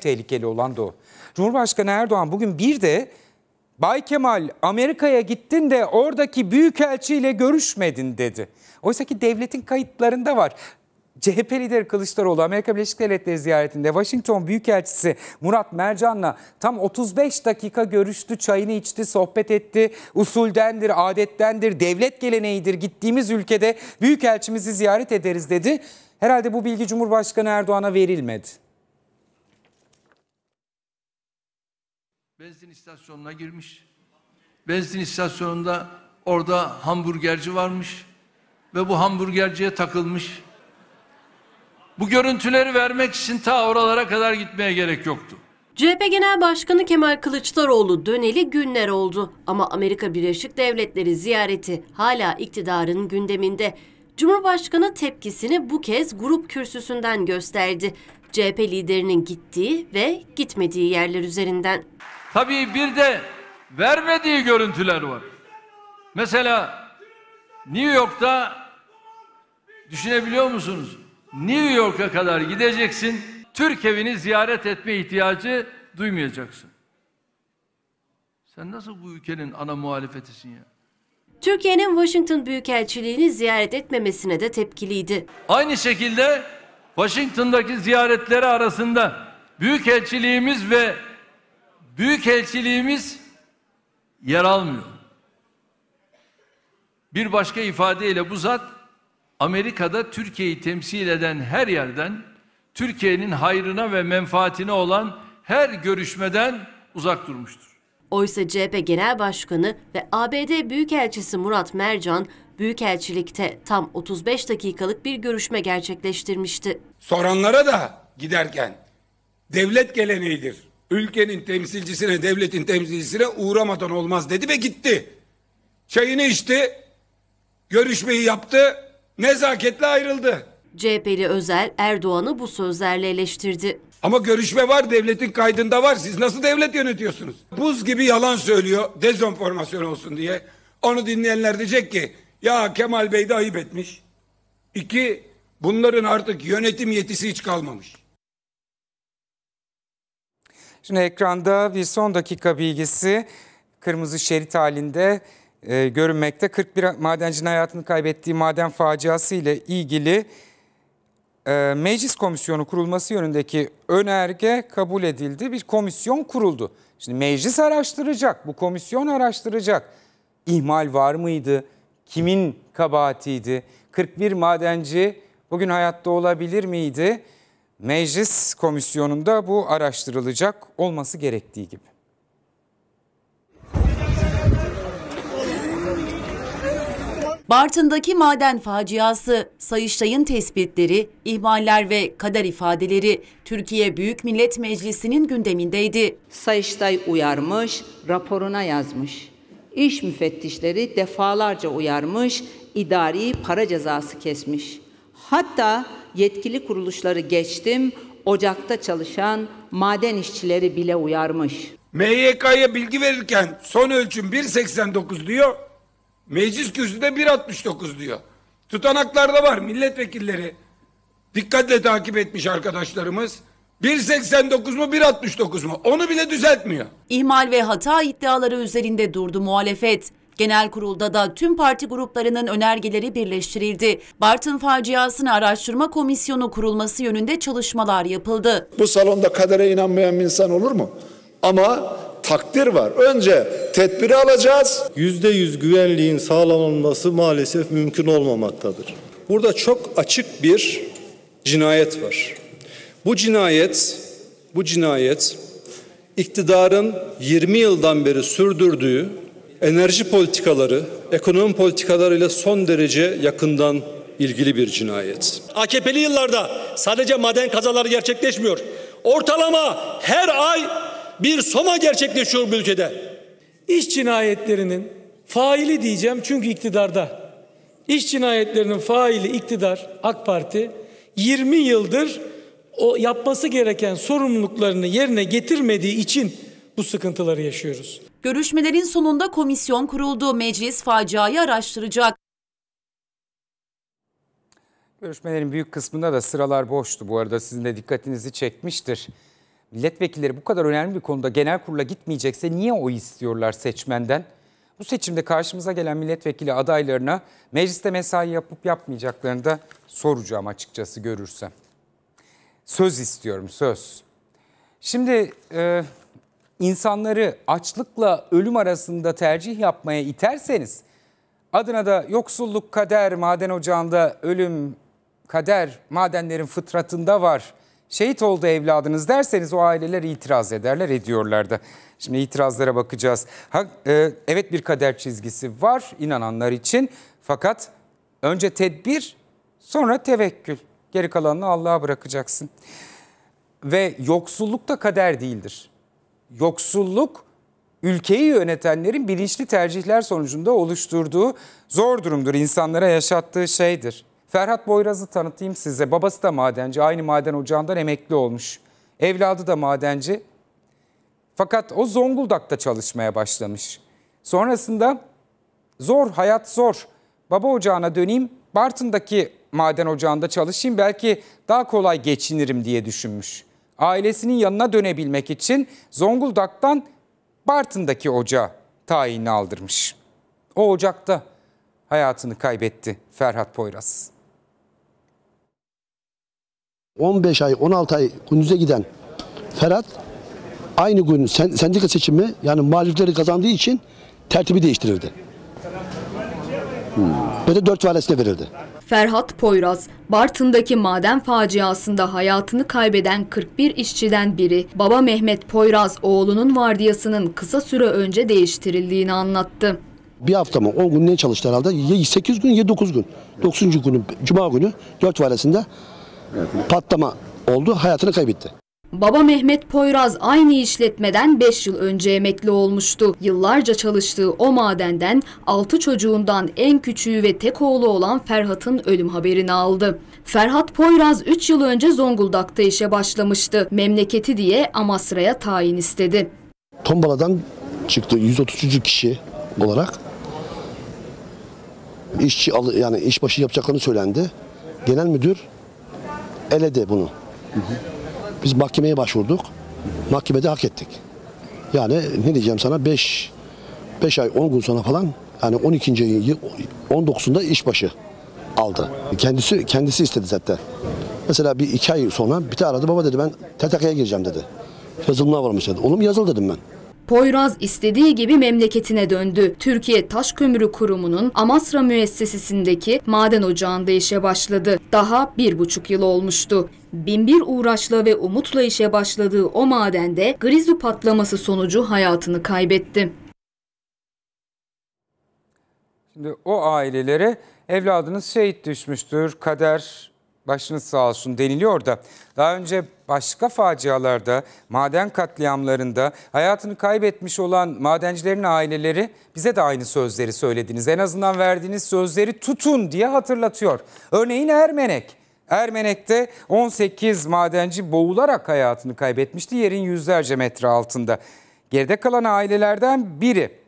tehlikeli olan da o. Cumhurbaşkanı Erdoğan bugün bir de Bay Kemal Amerika'ya gittin de oradaki büyükelçiyle görüşmedin dedi. Oysa ki devletin kayıtlarında var. CHP lideri Kılıçdaroğlu Amerika Birleşik Devletleri ziyaretinde Washington Büyükelçisi Murat Mercan'la tam 35 dakika görüştü, çayını içti, sohbet etti. Usuldendir, adettendir, devlet geleneğidir. Gittiğimiz ülkede büyükelçimizi ziyaret ederiz dedi. Herhalde bu bilgi Cumhurbaşkanı Erdoğan'a verilmedi. Benzin istasyonuna girmiş. Benzin istasyonunda orada hamburgerci varmış. Ve bu hamburgerciye takılmış. Bu görüntüleri vermek için ta oralara kadar gitmeye gerek yoktu. CHP Genel Başkanı Kemal Kılıçdaroğlu döneli günler oldu ama Amerika Birleşik Devletleri ziyareti hala iktidarın gündeminde. Cumhurbaşkanı tepkisini bu kez grup kürsüsünden gösterdi. CHP liderinin gittiği ve gitmediği yerler üzerinden. Tabii bir de vermediği görüntüler var. Mesela New York'ta düşünebiliyor musunuz? New York'a kadar gideceksin, Türk evini ziyaret etme ihtiyacı duymayacaksın. Sen nasıl bu ülkenin ana muhalefetisin ya? Türkiye'nin Washington Büyükelçiliğini ziyaret etmemesine de tepkiliydi. Aynı şekilde Washington'daki ziyaretleri arasında Büyükelçiliğimiz ve Büyükelçiliğimiz yer almıyor. Bir başka ifadeyle bu zat Amerika'da Türkiye'yi temsil eden her yerden Türkiye'nin hayrına ve menfaatine olan her görüşmeden uzak durmuştur. Oysa CHP Genel Başkanı ve ABD Büyükelçisi Murat Mercan Büyükelçilikte tam 35 dakikalık bir görüşme gerçekleştirmişti. Soranlara da giderken devlet geleneğidir ülkenin temsilcisine, devletin temsilcisine uğramadan olmaz dedi ve gitti. Çayını içti, görüşmeyi yaptı, nezaketle ayrıldı. CHP'li Özel Erdoğan'ı bu sözlerle eleştirdi. Ama görüşme var devletin kaydında var. Siz nasıl devlet yönetiyorsunuz? Buz gibi yalan söylüyor dezonformasyon olsun diye. Onu dinleyenler diyecek ki ya Kemal Bey de ayıp etmiş. İki bunların artık yönetim yetisi hiç kalmamış. Şimdi ekranda bir son dakika bilgisi kırmızı şerit halinde e, görünmekte. 41 madencinin hayatını kaybettiği maden faciası ile ilgili e, meclis komisyonu kurulması yönündeki önerge kabul edildi. Bir komisyon kuruldu. Şimdi meclis araştıracak, bu komisyon araştıracak. İhmal var mıydı? Kimin kabahatiydi? 41 madenci bugün hayatta olabilir miydi? Meclis komisyonunda bu araştırılacak olması gerektiği gibi. Bartın'daki maden faciası, Sayıştay'ın tespitleri, ihmaller ve kader ifadeleri Türkiye Büyük Millet Meclisi'nin gündemindeydi. Sayıştay uyarmış, raporuna yazmış. İş müfettişleri defalarca uyarmış, idari para cezası kesmiş. Hatta yetkili kuruluşları geçtim, ocakta çalışan maden işçileri bile uyarmış. MYK'ya bilgi verirken son ölçüm 1.89 diyor, meclis kürsüsü de 1.69 diyor. Tutanaklar da var milletvekilleri. Dikkatle takip etmiş arkadaşlarımız. 1.89 mu 1.69 mu onu bile düzeltmiyor. İhmal ve hata iddiaları üzerinde durdu muhalefet. Genel kurulda da tüm parti gruplarının önergeleri birleştirildi. Bartın faciasını araştırma komisyonu kurulması yönünde çalışmalar yapıldı. Bu salonda kadere inanmayan bir insan olur mu? Ama takdir var. Önce tedbiri alacağız. Yüzde yüz güvenliğin sağlanılması maalesef mümkün olmamaktadır. Burada çok açık bir cinayet var. Bu cinayet, bu cinayet iktidarın 20 yıldan beri sürdürdüğü enerji politikaları, ekonomi politikalarıyla son derece yakından ilgili bir cinayet. AKP'li yıllarda sadece maden kazaları gerçekleşmiyor. Ortalama her ay bir soma gerçekleşiyor bu ülkede. İş cinayetlerinin faili diyeceğim çünkü iktidarda. İş cinayetlerinin faili iktidar AK Parti 20 yıldır o yapması gereken sorumluluklarını yerine getirmediği için bu sıkıntıları yaşıyoruz. Görüşmelerin sonunda komisyon kuruldu. Meclis faciayı araştıracak. Görüşmelerin büyük kısmında da sıralar boştu. Bu arada sizin de dikkatinizi çekmiştir. Milletvekilleri bu kadar önemli bir konuda genel kurula gitmeyecekse niye o istiyorlar seçmenden? Bu seçimde karşımıza gelen milletvekili adaylarına mecliste mesai yapıp yapmayacaklarını da soracağım açıkçası görürsem. Söz istiyorum söz. Şimdi e, insanları açlıkla ölüm arasında tercih yapmaya iterseniz adına da yoksulluk kader maden ocağında ölüm kader madenlerin fıtratında var. Şehit oldu evladınız derseniz o aileler itiraz ederler ediyorlar da. Şimdi itirazlara bakacağız. Ha, e, evet bir kader çizgisi var inananlar için fakat önce tedbir sonra tevekkül. Geri kalanını Allah'a bırakacaksın. Ve yoksulluk da kader değildir yoksulluk ülkeyi yönetenlerin bilinçli tercihler sonucunda oluşturduğu zor durumdur, insanlara yaşattığı şeydir. Ferhat Boyraz'ı tanıtayım size. Babası da madenci, aynı maden ocağından emekli olmuş. Evladı da madenci. Fakat o Zonguldak'ta çalışmaya başlamış. Sonrasında zor, hayat zor. Baba ocağına döneyim, Bartın'daki maden ocağında çalışayım belki daha kolay geçinirim diye düşünmüş ailesinin yanına dönebilmek için Zonguldak'tan Bartın'daki ocağa tayini aldırmış. O ocakta hayatını kaybetti Ferhat Poyraz. 15 ay 16 ay Kunduz'a giden Ferhat aynı gün sendika seçimi yani muhalifleri kazandığı için tertibi değiştirildi. Hmm ve de 4 valesine verildi. Ferhat Poyraz, Bartın'daki maden faciasında hayatını kaybeden 41 işçiden biri, baba Mehmet Poyraz oğlunun vardiyasının kısa süre önce değiştirildiğini anlattı. Bir hafta mı 10 gün ne çalıştı herhalde? 8 gün ya 9 gün. 9. günü Cuma günü 4 valesinde patlama oldu hayatını kaybetti. Baba Mehmet Poyraz aynı işletmeden 5 yıl önce emekli olmuştu. Yıllarca çalıştığı o madenden 6 çocuğundan en küçüğü ve tek oğlu olan Ferhat'ın ölüm haberini aldı. Ferhat Poyraz 3 yıl önce Zonguldak'ta işe başlamıştı. Memleketi diye Amasra'ya tayin istedi. Tombala'dan çıktı 133. kişi olarak. İşçi yani işbaşı yapacaklarını söylendi. Genel müdür eledi bunu. Hı hı. Biz mahkemeye başvurduk. Mahkemede hak ettik. Yani ne diyeceğim sana 5 5 ay 10 gün sonra falan yani 12. ayın 19'unda işbaşı aldı. Kendisi kendisi istedi zaten. Mesela bir iki ay sonra bir tane aradı baba dedi ben TTK'ya gireceğim dedi. Yazılımına varmış dedi. Oğlum yazıl dedim ben. Poyraz istediği gibi memleketine döndü. Türkiye Taş Kömürü Kurumu'nun Amasra müessesesindeki maden ocağında işe başladı. Daha bir buçuk yıl olmuştu. Binbir uğraşla ve umutla işe başladığı o madende grizu patlaması sonucu hayatını kaybetti. Şimdi o ailelere evladınız şehit düşmüştür, kader başınız sağ olsun deniliyor da daha önce başka facialarda, maden katliamlarında hayatını kaybetmiş olan madencilerin aileleri bize de aynı sözleri söylediniz. En azından verdiğiniz sözleri tutun diye hatırlatıyor. Örneğin Ermenek. Ermenek'te 18 madenci boğularak hayatını kaybetmişti yerin yüzlerce metre altında. Geride kalan ailelerden biri.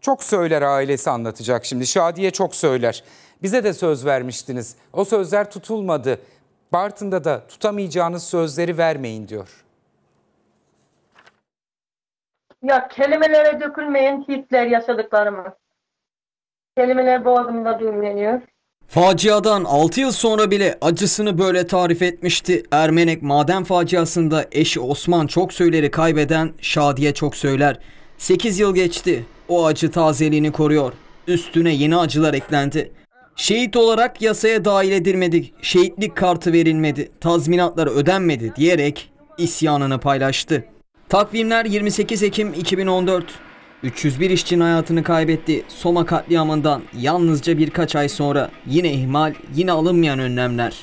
Çok söyler ailesi anlatacak şimdi. Şadiye çok söyler. Bize de söz vermiştiniz. O sözler tutulmadı. Bartın'da da tutamayacağınız sözleri vermeyin diyor. Ya kelimelere dökülmeyen Hitler yaşadıklarımı. Kelimeler boğazımda düğümleniyor. Faciadan 6 yıl sonra bile acısını böyle tarif etmişti. Ermenek maden faciasında eşi Osman çok söyleri kaybeden Şadiye çok söyler. 8 yıl geçti. O acı tazeliğini koruyor. Üstüne yeni acılar eklendi. Şehit olarak yasaya dahil edilmedi, şehitlik kartı verilmedi, tazminatlar ödenmedi diyerek isyanını paylaştı. Takvimler 28 Ekim 2014. 301 işçinin hayatını kaybetti. Soma katliamından yalnızca birkaç ay sonra yine ihmal, yine alınmayan önlemler.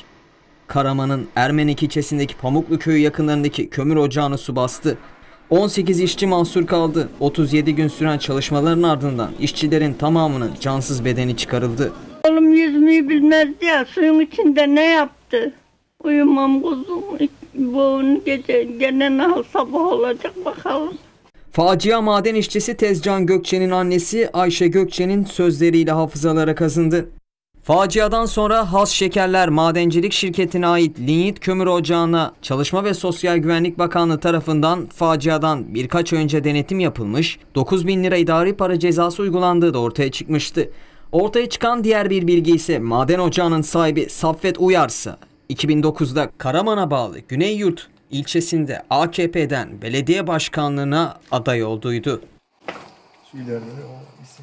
Karaman'ın Ermenik ilçesindeki Pamuklu köyü yakınlarındaki kömür ocağını su bastı. 18 işçi mahsur kaldı. 37 gün süren çalışmaların ardından işçilerin tamamının cansız bedeni çıkarıldı. Oğlum yüzmeyi bilmezdi ya suyun içinde ne yaptı? Uyumam kuzum. Bu gece gene nasıl sabah olacak bakalım. Facia maden işçisi Tezcan Gökçe'nin annesi Ayşe Gökçe'nin sözleriyle hafızalara kazındı. Faciadan sonra Has Şekerler Madencilik Şirketi'ne ait Linyit Kömür Ocağı'na Çalışma ve Sosyal Güvenlik Bakanlığı tarafından faciadan birkaç önce denetim yapılmış, 9 bin lira idari para cezası uygulandığı da ortaya çıkmıştı. Ortaya çıkan diğer bir bilgi ise maden ocağının sahibi Saffet Uyarsa 2009'da Karaman'a bağlı Güneyyurt ilçesinde AKP'den belediye başkanlığına aday olduydu. Şu ileride o isim